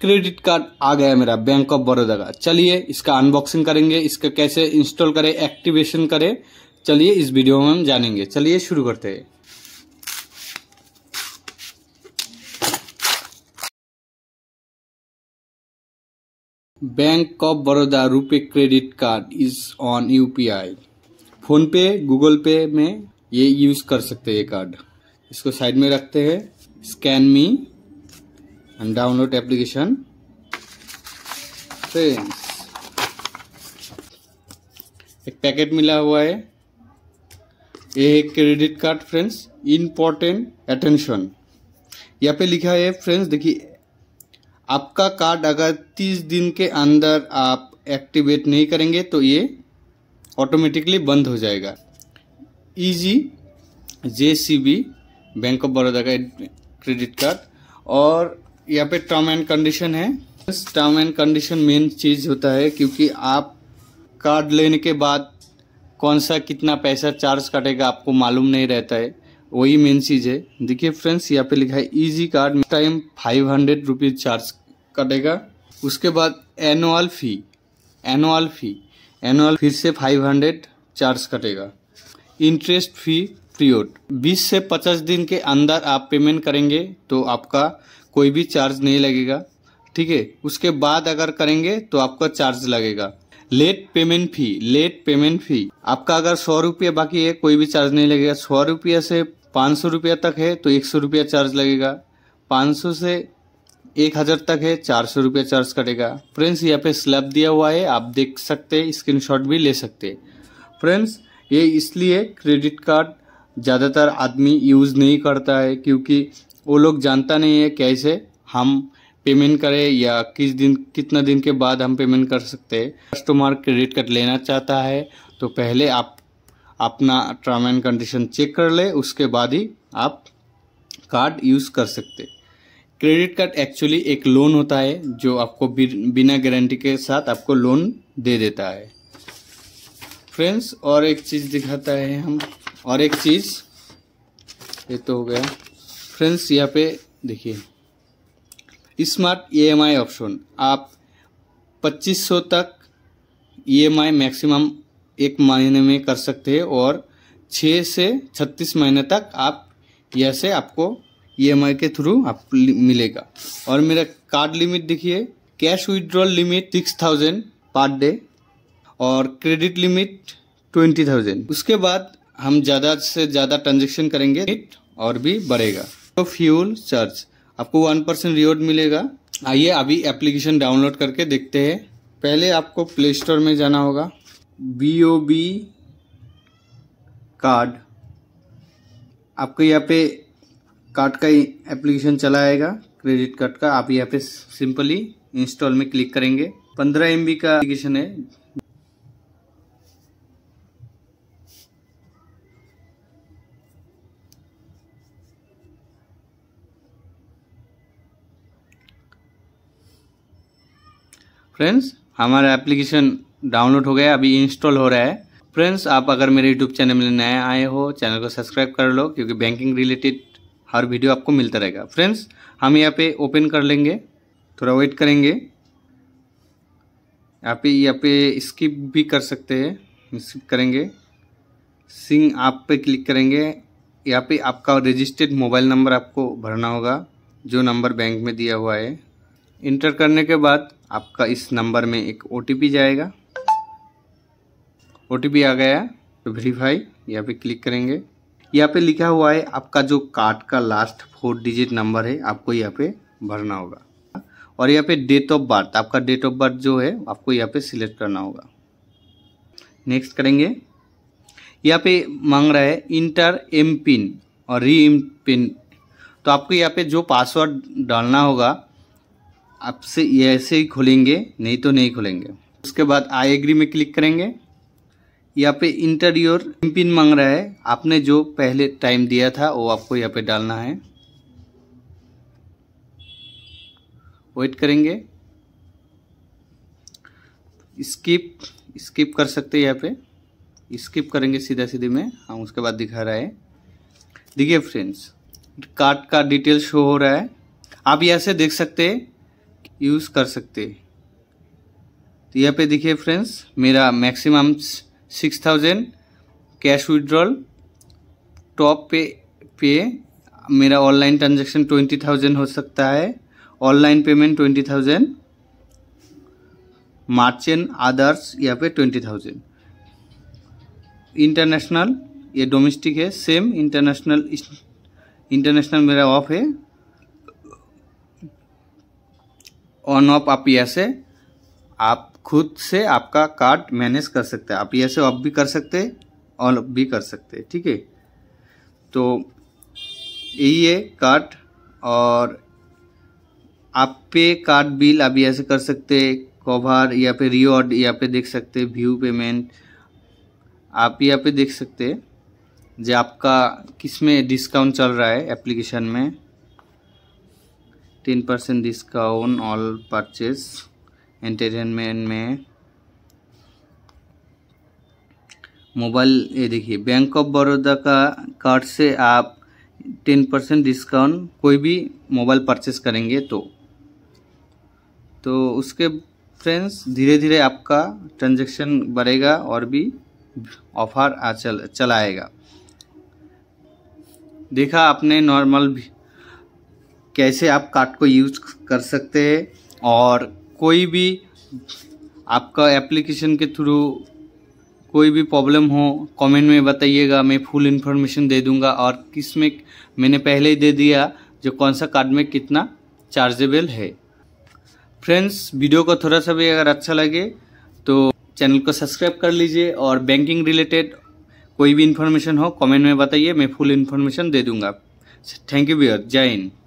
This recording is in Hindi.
क्रेडिट कार्ड आ गया मेरा बैंक ऑफ बड़ौदा का चलिए इसका अनबॉक्सिंग करेंगे इसका कैसे इंस्टॉल करें एक्टिवेशन करें चलिए इस वीडियो में हम जानेंगे चलिए शुरू करते हैं bank of Baroda RuPay credit card is on UPI PhonePe Google Pay में ये यूज कर सकते हैं ये कार्ड इसको साइड में रखते हैं scan me and download application friends एक पैकेट मिला हुआ है ये credit card friends important attention यहाँ पे लिखा है फ्रेंड्स देखिए आपका कार्ड अगर 30 दिन के अंदर आप एक्टिवेट नहीं करेंगे तो ये ऑटोमेटिकली बंद हो जाएगा इजी जे बैंक ऑफ बड़ौदा का क्रेडिट कार्ड और यहाँ पे टर्म एंड कंडीशन है टर्म एंड कंडीशन मेन चीज़ होता है क्योंकि आप कार्ड लेने के बाद कौन सा कितना पैसा चार्ज कटेगा आपको मालूम नहीं रहता है वही मेन चीज़ है देखिए फ्रेंड्स यहाँ पे लिखा है easy card time five hundred rupees charge कटेगा उसके बाद annual fee annual fee annual फिर से फाइव हंड्रेड चार्ज कटेगा इंटरेस्ट फ़ी पीरियड बीस से पचास दिन के अंदर आप पेमेंट करेंगे तो आपका कोई भी चार्ज नहीं लगेगा ठीक है उसके बाद अगर करेंगे तो आपका चार्ज लगेगा late payment fee late payment fee आपका अगर सौ रुपया बाकी है कोई भी चार्ज नहीं लगेगा सौ रुपया से पाँच सौ रुपया तक है तो एक सौ रुपया चार्ज लगेगा पाँच सौ से एक हज़ार तक है चार सौ रुपया चार्ज कटेगा फ्रेंड्स यहाँ पे स्लैब दिया हुआ है आप देख सकते हैं शॉट भी ले सकते फ्रेंड्स ये इसलिए क्रेडिट कार्ड ज़्यादातर आदमी यूज़ नहीं करता है क्योंकि वो लोग जानता नहीं है कैसे हम पेमेंट करें या किस दिन कितना दिन के बाद हम पेमेंट कर सकते हैं कस्टमर क्रेडिट कार्ड लेना चाहता है तो पहले आप अपना टर्म एंड कंडीशन चेक कर ले उसके बाद ही आप कार्ड यूज़ कर सकते क्रेडिट कार्ड एक्चुअली एक लोन होता है जो आपको बिना गारंटी के साथ आपको लोन दे देता है फ्रेंड्स और एक चीज़ दिखाता है हम और एक चीज़ ये तो हो गया फ्रेंड्स यहाँ पे देखिए स्मार्ट ईएमआई ऑप्शन आप 2500 तक ईएमआई e मैक्सिमम एक महीने में कर सकते हैं और 6 से 36 महीने तक आप यह से आपको ईएमआई e के थ्रू आप मिलेगा और मेरा कार्ड लिमिट देखिए cash withdrawal limit six thousand per day और क्रेडिट लिमिट ट्वेंटी थाउजेंड उसके बाद हम ज़्यादा से ज़्यादा ट्रांजेक्शन करेंगे और भी बढ़ेगा तो फ्यूल सर्च आपको वन परसेंट रिवॉर्ड मिलेगा आइए अभी एप्लीकेशन डाउनलोड करके देखते हैं पहले आपको प्ले स्टोर में जाना होगा बी ओ बी कार्ड आपको यहाँ पे कार्ड का एप्लीकेशन चला आएगा क्रेडिट कार्ड का आप यहाँ पे सिंपली इंस्टॉल में क्लिक करेंगे पंद्रह एम का एप्लीकेशन है फ्रेंड्स हमारा एप्लीकेशन डाउनलोड हो गया अभी इंस्टॉल हो रहा है फ्रेंड्स आप अगर मेरे यूट्यूब चैनल में नए आए हो चैनल को सब्सक्राइब कर लो क्योंकि बैंकिंग रिलेटेड हर वीडियो आपको मिलता रहेगा फ्रेंड्स हम यहाँ पे ओपन कर लेंगे थोड़ा वेट करेंगे यहाँ पे यहाँ पे स्किप भी कर सकते हैं स्किप करेंगे सिंग आप पे क्लिक करेंगे यहाँ पे आपका रजिस्टर्ड मोबाइल नंबर आपको भरना होगा जो नंबर बैंक में दिया हुआ है इंटर करने के बाद आपका इस नंबर में एक ओ जाएगा ओ आ गया तो वेरीफाई यहाँ पे क्लिक करेंगे यहाँ पे लिखा हुआ है आपका जो कार्ड का लास्ट फोर डिजिट नंबर है आपको यहाँ पे भरना होगा और यहाँ पे डेट ऑफ बर्थ आपका डेट ऑफ बर्थ जो है आपको यहाँ पे सिलेक्ट करना होगा नेक्स्ट करेंगे यहाँ पे मांग रहा है इंटर एम पिन और री एम पिन तो आपको यहाँ पे जो पासवर्ड डालना होगा आपसे ऐसे ही खोलेंगे नहीं तो नहीं खोलेंगे उसके बाद आई एग्री में क्लिक करेंगे यहाँ पे इंटरव्यूर पिन मांग रहा है आपने जो पहले टाइम दिया था वो आपको यहाँ पे डालना है वेट करेंगे स्किप स्किप कर सकते हैं यहाँ पे स्किप करेंगे सीधा सीधे में हम हाँ, उसके बाद दिखा रहा है देखिए फ्रेंड्स कार्ड का डिटेल शो हो रहा है आप यहाँ से देख सकते हैं यूज़ कर सकते तो यहाँ पे देखिए फ्रेंड्स मेरा maximum six thousand cash withdrawal top पे पे मेरा ऑनलाइन ट्रांजेक्शन ट्वेंटी थाउजेंड हो सकता है online payment twenty thousand merchant others यहाँ पे ट्वेंटी थाउजेंड इंटरनेशनल ये डोमेस्टिक है सेम इंटरनेशनल इंटरनेशनल मेरा ऑफ है ऑन ऑफ आप ऐसे आप खुद से आपका कार्ड मैनेज कर सकते हैं आप ऐसे ऑफ भी कर सकते ऑन भी कर सकते ठीक है तो यही है कार्ड और आप पे कार्ड बिल आप ऐसे कर सकते कवर या पे रिवॉर्ड यहाँ पे देख सकते व्यू पेमेंट आप यहाँ पे देख सकते जो आपका किस में डिस्काउंट चल रहा है एप्लीकेशन में ten percent discount all purchase entertainment में मोबाइल ये देखिए बैंक ऑफ बड़ौदा का कार्ड से आप टेन परसेंट डिस्काउंट कोई भी मोबाइल परचेस करेंगे तो तो उसके फ्रेंड्स धीरे धीरे आपका ट्रांजेक्शन बढ़ेगा और भी ऑफर चल चलाएगा देखा आपने नॉर्मल भी कैसे आप कार्ड को यूज कर सकते हैं और कोई भी आपका एप्लीकेशन के थ्रू कोई भी प्रॉब्लम हो कमेंट में बताइएगा मैं फुल इन्फॉर्मेशन दे दूंगा और किस में मैंने पहले ही दे दिया जो कौन सा कार्ड में कितना चार्जेबल है फ्रेंड्स वीडियो को थोड़ा सा भी अगर अच्छा लगे तो चैनल को सब्सक्राइब कर लीजिए और बैंकिंग रिलेटेड कोई भी इन्फॉर्मेशन हो कमेंट में बताइए मैं फुल इन्फॉर्मेशन दे दूंगा थैंक यू भैया जय हिंद